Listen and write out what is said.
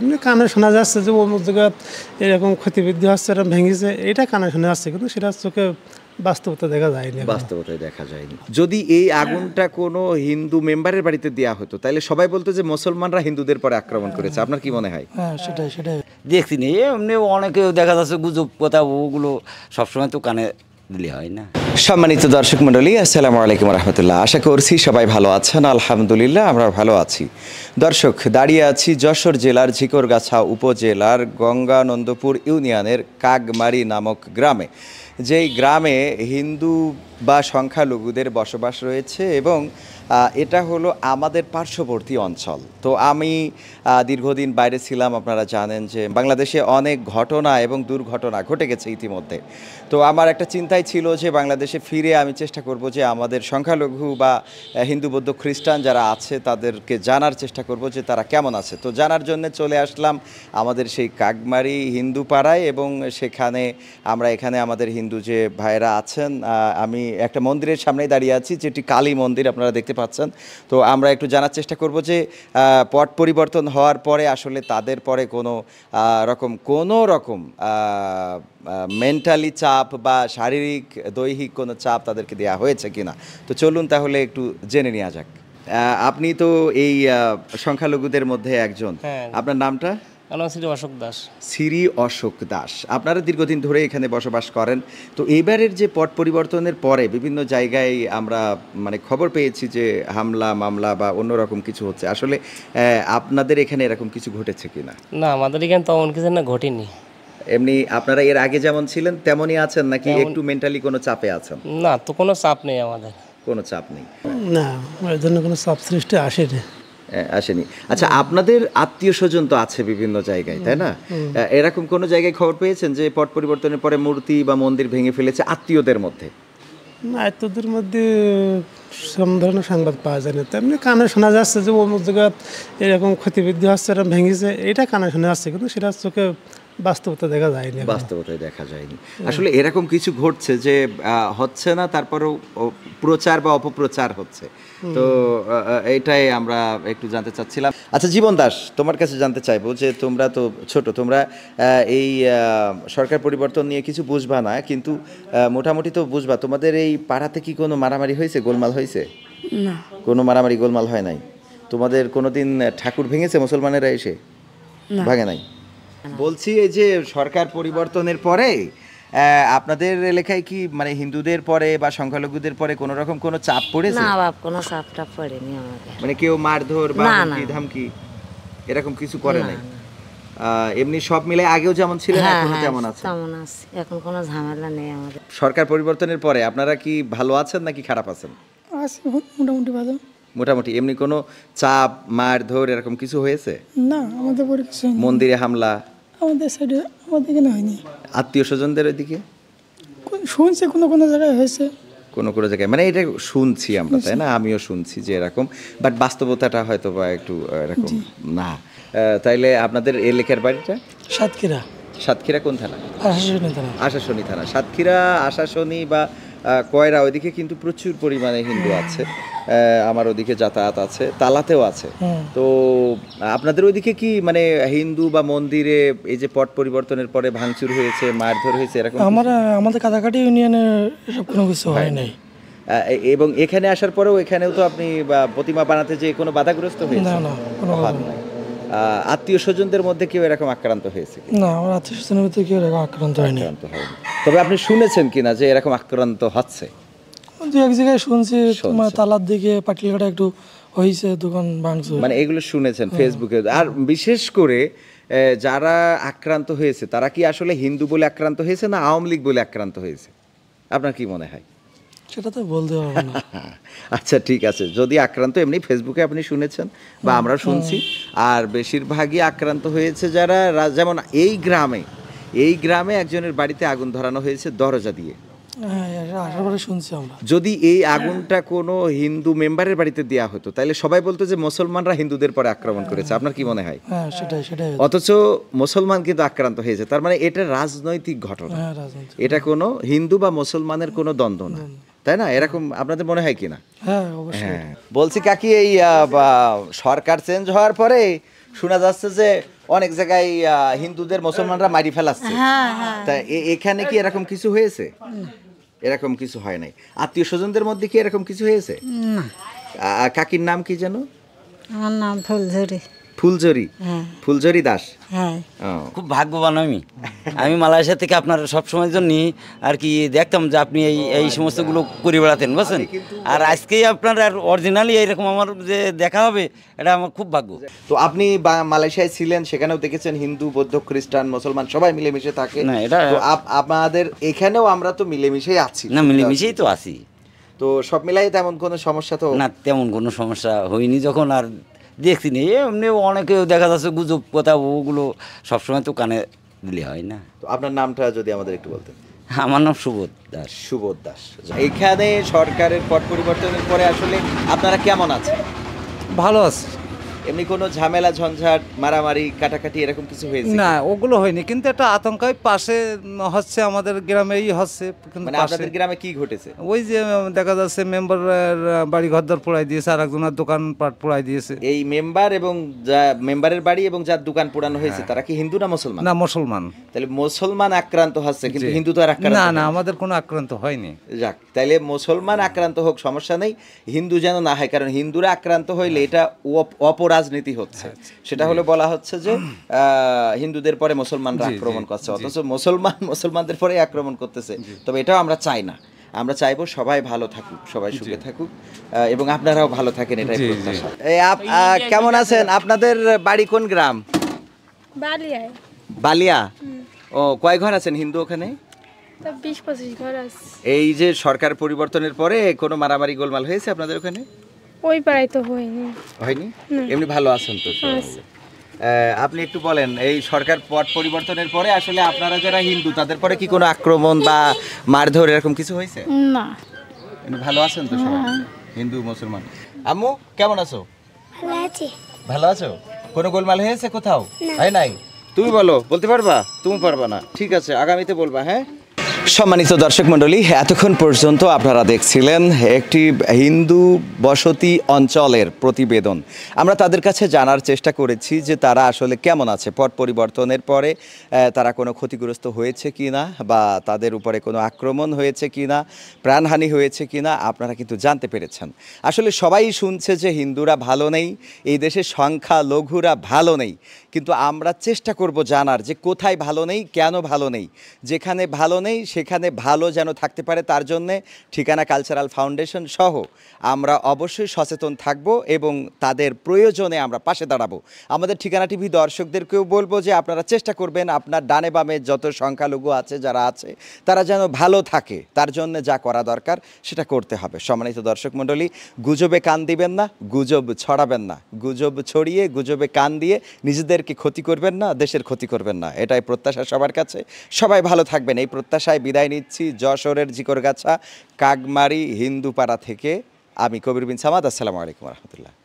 এমনি কানে শোনা যাচ্ছে যে অমুক জায়গায় এরকম ক্ষতিবৃদ্ধি হচ্ছে এরকম ভেঙেছে এটা কানে শোনা যাচ্ছে কিন্তু সেটা চোখে বাস্তবতা দেখা যায়নি বাস্তবতায় দেখা যায়নি যদি এই আগুনটা কোনো হিন্দু মেম্বারের বাড়িতে দেওয়া হতো তাহলে সবাই বলতো যে মুসলমানরা হিন্দুদের পরে আক্রমণ করেছে আপনার কি মনে হয় হ্যাঁ, সেটাই সেটাই দেখছি নি এমনি অনেকেও দেখা যাচ্ছে গুজব কথা ওগুলো সবসময় তো কানে দিলে হয় না সম্মানিত দর্শক মন্ডলী আসসালামু আলাইকুম রহমতুল্লাহ আশা করছি সবাই ভালো আছেন আলহামদুলিল্লাহ আমরা ভালো আছি দর্শক দাঁড়িয়ে আছি যশোর জেলার ঝিকরগাছা উপজেলার গঙ্গানন্দপুর ইউনিয়নের কাগমারি নামক গ্রামে যেই গ্রামে হিন্দু বা সংখ্যালঘুদের বসবাস রয়েছে এবং এটা হলো আমাদের পার্শ্ববর্তী অঞ্চল তো আমি দীর্ঘদিন বাইরে ছিলাম আপনারা জানেন যে বাংলাদেশে অনেক ঘটনা এবং দুর্ঘটনা ঘটে গেছে ইতিমধ্যে তো আমার একটা চিন্তাই ছিল যে বাংলাদেশে ফিরে আমি চেষ্টা করব যে আমাদের সংখ্যালঘু বা হিন্দু বৌদ্ধ খ্রিস্টান যারা আছে তাদেরকে জানার চেষ্টা করব যে তারা কেমন আছে তো জানার জন্য চলে আসলাম আমাদের সেই কাকমারি হিন্দু পাড়ায় এবং সেখানে আমরা এখানে আমাদের হিন্দু যে ভাইরা আছেন আমি একটা মন্দিরের সামনে দাঁড়িয়ে আছি যেটি কালী মন্দির আপনারা দেখতে পাচ্ছেন তো আমরা একটু জানার চেষ্টা করব যে পট পরিবর্তন হওয়ার পরে আসলে তাদের পরে কোনো রকম কোনো রকম মেন্টালি চাপ বা শারীরিক দৈহিক কোনো চাপ তাদেরকে দেওয়া হয়েছে কিনা তো চলুন তাহলে একটু জেনে নেওয়া যাক আপনি তো এই সংখ্যালঘুদের মধ্যে একজন হ্যাঁ। আপনার নামটা আমার শ্রী অশোক দাস শ্রী অশোক দাস আপনারা দীর্ঘদিন ধরে এখানে বসবাস করেন তো এবারের যে পট পরিবর্তনের পরে বিভিন্ন জায়গায় আমরা মানে খবর পেয়েছি যে হামলা মামলা বা অন্যরকম কিছু হচ্ছে আসলে আপনাদের এখানে এরকম কিছু ঘটেছে কি না না আমাদের এখানে তেমন কিছু না ঘটেনি এমনি আপনারা এর আগে যেমন ছিলেন তেমনই আছেন নাকি একটু মেন্টালি কোনো চাপে আছেন না তো কোনো চাপ নেই আমাদের কোনো চাপ নেই না এর জন্য কোনো চাপ সৃষ্টি আসেনি আসেনি আচ্ছা আপনাদের আত্মীয় স্বজন তো আছে বিভিন্ন জায়গায় তাই না এরকম কোনো জায়গায় খবর পেয়েছেন যে পট পরিবর্তনের পরে মূর্তি বা মন্দির ভেঙে ফেলেছে আত্মীয়দের মধ্যে না আত্মীয়দের মধ্যে সব ধরনের সংবাদ পাওয়া যায় না তেমনি কানে শোনা যাচ্ছে যে অমুক জায়গায় এরকম ক্ষতিবৃদ্ধি হচ্ছে এরকম ভেঙেছে এটা কানে শোনা যাচ্ছে কিন্তু সেটা চোখে বাস্তবতা দেখা যায়নি বাস্তবতায় দেখা যায়নি আসলে এরকম কিছু ঘটছে যে হচ্ছে না তারপরেও প্রচার বা অপপ্রচার হচ্ছে তো এটাই আমরা একটু জানতে চাচ্ছিলাম আচ্ছা জীবন দাস তোমার কাছে জানতে চাইবো যে তোমরা তো ছোট তোমরা এই সরকার পরিবর্তন নিয়ে কিছু বুঝবা না কিন্তু মোটামুটি তো বুঝবা তোমাদের এই পাড়াতে কি কোনো মারামারি হয়েছে গোলমাল হয়েছে না কোনো মারামারি গোলমাল হয় নাই তোমাদের কোনোদিন ঠাকুর ভেঙেছে মুসলমানেরা এসে ভাঙে নাই বলছি এই যে সরকার পরিবর্তনের পরে আপনাদের এলাকায় কি মানে হিন্দুদের পরে বা সংখ্যালঘুদের পরে কোন রকম কোন চাপ পড়েছে না বাপ চাপ টাপ পড়েনি মানে কেউ মারধর বা ধামকি এরকম কিছু করে নাই এমনি সব মিলে আগেও যেমন ছিল আছে আছে এখন কোনো ঝামেলা নেই আমাদের সরকার পরিবর্তনের পরে আপনারা কি ভালো আছেন নাকি খারাপ আছেন আছি মোটামুটি ভালো মোটামুটি এমনি কোনো চাপ মারধর এরকম কিছু হয়েছে না আমাদের মন্দিরে হামলা আমাদের সাইডে আমাদের এখানে হয়নি আত্মীয় স্বজনদের ওইদিকে শুনছি কোনো কোনো জায়গায় হয়েছে কোনো কোনো জায়গায় মানে এটা শুনছি আমরা তাই না আমিও শুনছি যে এরকম বাট বাস্তবতাটা হয়তো বা একটু এরকম না তাইলে আপনাদের লেখার বাড়িটা সাতক্ষীরা সাতক্ষীরা কোন থানা আশাশনী থানা আশাশনী থানা সাতক্ষীরা আশাশনী বা কয়রা ওইদিকে কিন্তু প্রচুর পরিমাণে হিন্দু আছে আমার ওদিকে যাতায়াত আছে তালাতেও আছে তো আপনাদের ওইদিকে কি মানে হিন্দু বা মন্দিরে এই যে পট পরিবর্তনের পরে ভাঙচুর হয়েছে মারধর হয়েছে এরকম আমার আমাদের কাদাকাটি ইউনিয়নের এসব কোনো কিছু হয় নাই এবং এখানে আসার পরেও এখানেও তো আপনি প্রতিমা বানাতে যে কোনো বাধাগ্রস্ত হয়েছে না আত্মীয় স্বজনদের মধ্যে কেউ এরকম আক্রান্ত হয়েছে না আমার আত্মীয় স্বজনের মধ্যে কেউ এরকম আক্রান্ত হয়নি আক্রান্ত হয়নি তবে আপনি শুনেছেন কিনা যে এরকম আক্রান্ত হচ্ছে দু এক জায়গায় শুনছি তালার দিকে পাটলিঘাটা একটু হয়েছে দোকান ভাঙছে মানে এগুলো শুনেছেন হ্যাঁ। ফেসবুকে আর বিশেষ করে যারা আক্রান্ত হয়েছে তারা কি আসলে হিন্দু বলে আক্রান্ত হয়েছে না আওয়ামী লীগ বলে আক্রান্ত হয়েছে আপনার কি মনে হয় সেটা তো বলতে হবে আচ্ছা ঠিক আছে যদি আক্রান্ত এমনি ফেসবুকে আপনি শুনেছেন বা হ্যাঁ, আমরা শুনছি হ্যাঁ। আর বেশিরভাগই আক্রান্ত হয়েছে যারা যেমন এই গ্রামে এই গ্রামে একজনের বাড়িতে আগুন ধরানো হয়েছে দরজা দিয়ে হ্যাঁ, হ্যাঁ, হ্যাঁ, যদি এই আগুনটা কোনো হিন্দু মেম্বারের বাড়িতে দেওয়া হতো তাহলে সবাই বলতো যে মুসলমানরা হিন্দুদের পরে আক্রমণ করেছে আপনার কি মনে হয় অথচ মুসলমান কিন্তু আক্রান্ত হয়েছে তার মানে এটা রাজনৈতিক ঘটনা এটা কোনো হিন্দু বা মুসলমানের কোনো দ্বন্দ্ব না তাই না এরকম আপনাদের মনে হয় কিনা হ্যাঁ বলছি কাকি এই সরকার চেঞ্জ হওয়ার পরে শোনা যাচ্ছে যে অনেক জায়গায় হিন্দুদের মুসলমানরা মারি ফেলাচ্ছে হ্যাঁ, হ্যাঁ। তা এখানে কি এরকম কিছু হয়েছে এরকম কিছু হয় নাই আত্মীয় স্বজনদের মধ্যে কি এরকম কিছু হয়েছে কাকির নাম কি যেন আমার নাম ফুলঝরি ফুলঝরি হ্যাঁ। ফুলঝরি দাস খুব ভাগ্যবান আমি আমি মালয়েশিয়া থেকে আপনার সবসময়ের জন্য আর কি দেখতাম যে আপনি এই এই সমস্তগুলো করে বেড়াতেন বুঝছেন আর আজকেই আপনার আর অরিজিনালি এইরকম আমার যে দেখা হবে এটা আমার খুব ভাগ্য তো আপনি মালয়েশিয়ায় ছিলেন সেখানেও দেখেছেন হিন্দু বৌদ্ধ খ্রিস্টান মুসলমান সবাই মিলেমিশে থাকে না এটা আমাদের এখানেও আমরা তো মিলেমিশেই আছি না মিলেমিশেই তো আছি তো সব মিলাই তেমন কোনো সমস্যা তো না তেমন কোনো সমস্যা হয়নি যখন আর দেখছি নি এমনি অনেকে দেখা যাচ্ছে গুজব কথা ওগুলো সবসময় তো কানে দিলে হয় না তো আপনার নামটা যদি আমাদের একটু বলতেন আমার নাম সুবোধ দাস সুবোধ দাস আচ্ছা, এখানে সরকারের পট পরিবর্তনের পরে আসলে আপনারা কেমন আছেন ভালো আছে এমনি কোনো ঝামেলা ঝঞ্ঝাট মারামারি কাটাকাটি এরকম কিছু হয়েছে না ওগুলো হয়নি কিন্তু একটা আতঙ্কই পাশে হচ্ছে আমাদের গ্রামেই হচ্ছে কিন্তু মানে আপনাদের গ্রামে কি ঘটেছে ওই যে দেখা যাচ্ছে মেম্বার বাড়ি ঘরদর পোড়াই দিয়েছে আর একজনের দোকানপাট পোড়াই দিয়েছে এই মেম্বার এবং যা মেম্বারের বাড়ি এবং যার দোকান পোড়ানো হয়েছে হ্যাঁ। তারা কি হিন্দু না মুসলমান না মুসলমান তাহলে মুসলমান আক্রান্ত হচ্ছে কিন্তু হিন্দু তো আর আক্রান্ত না না আমাদের কোনো আক্রান্ত হয়নি যাক তাহলে মুসলমান আক্রান্ত হোক সমস্যা নেই হিন্দু যেন না হয় কারণ হিন্দুরা আক্রান্ত হইলে হ্যাঁ। এটা অপর রাজনীতি হচ্ছে আচ্ছা। সেটা হলে বলা হচ্ছে যে হিন্দুদের পরে মুসলমানরা আক্রমণ করছে অথচ মুসলমান মুসলমানদের পরে আক্রমণ করতেছে তবে এটাও আমরা চাই না আমরা চাইবো সবাই ভালো থাকুক সবাই সুখে থাকুক এবং আপনারাও ভালো থাকেন এটাই কেমন আছেন আপনাদের বাড়ি কোন গ্রাম বালিয়া বালিয়া ও কয় ঘর আছেন হিন্দু ওখানে এই যে সরকার পরিবর্তনের পরে কোনো মারামারি গোলমাল হয়েছে আপনাদের ওখানে ওই পাড়ায় তো হয়নি হয়নি এমনি ভালো আছেন তো আচ্ছা। আপনি একটু বলেন এই সরকার পট পরিবর্তনের পরে আসলে আপনারা যারা হিন্দু তাদের পরে কি কোনো আক্রমণ বা মারধর এরকম কিছু হয়েছে না ভালো আছেন তো হ্যাঁ। হিন্দু মুসলমান আম্মু কেমন আছো ভালো আছি ভালো আছো কোনো গোলমাল হয়েছে কোথাও হয় নাই তুমি বলো বলতে পারবা তুমি পারবা না ঠিক আছে আগামীতে বলবা হ্যাঁ সম্মানিত দর্শক মণ্ডলী এতক্ষণ পর্যন্ত আপনারা দেখছিলেন একটি হিন্দু বসতি অঞ্চলের প্রতিবেদন আমরা তাদের কাছে জানার চেষ্টা করেছি যে তারা আসলে কেমন আছে পট পরিবর্তনের পরে তারা কোনো ক্ষতিগ্রস্ত হয়েছে কি না বা তাদের উপরে কোনো আক্রমণ হয়েছে কি না প্রাণহানি হয়েছে কি না আপনারা কিন্তু জানতে পেরেছেন আসলে সবাই শুনছে যে হিন্দুরা ভালো নেই এই দেশে সংখ্যা লঘুরা ভালো নেই কিন্তু আমরা চেষ্টা করব জানার যে কোথায় ভালো নেই কেন ভালো নেই যেখানে ভালো নেই সেখানে ভালো যেন থাকতে পারে তার জন্যে ঠিকানা কালচারাল ফাউন্ডেশন সহ আমরা অবশ্যই সচেতন থাকব এবং তাদের প্রয়োজনে আমরা পাশে দাঁড়াবো আমাদের ঠিকানা টিভি দর্শকদেরকেও বলবো যে আপনারা চেষ্টা করবেন আপনার ডানে বামে যত সংখ্যালঘু আছে যারা আছে তারা যেন ভালো থাকে তার জন্য যা করা দরকার সেটা করতে হবে সম্মানিত দর্শক মণ্ডলী গুজবে কান দিবেন না গুজব ছড়াবেন না গুজব ছড়িয়ে গুজবে কান দিয়ে নিজেদেরকে ক্ষতি করবেন না দেশের ক্ষতি করবেন না এটাই প্রত্যাশা সবার কাছে সবাই ভালো থাকবেন এই প্রত্যাশায় বিদায় নিচ্ছি যশোরের জিকরগাছা কাগমারি হিন্দুপাড়া থেকে আমি কবির বিন সামাদ আসসালামু আলাইকুম রহমতুল্লাহ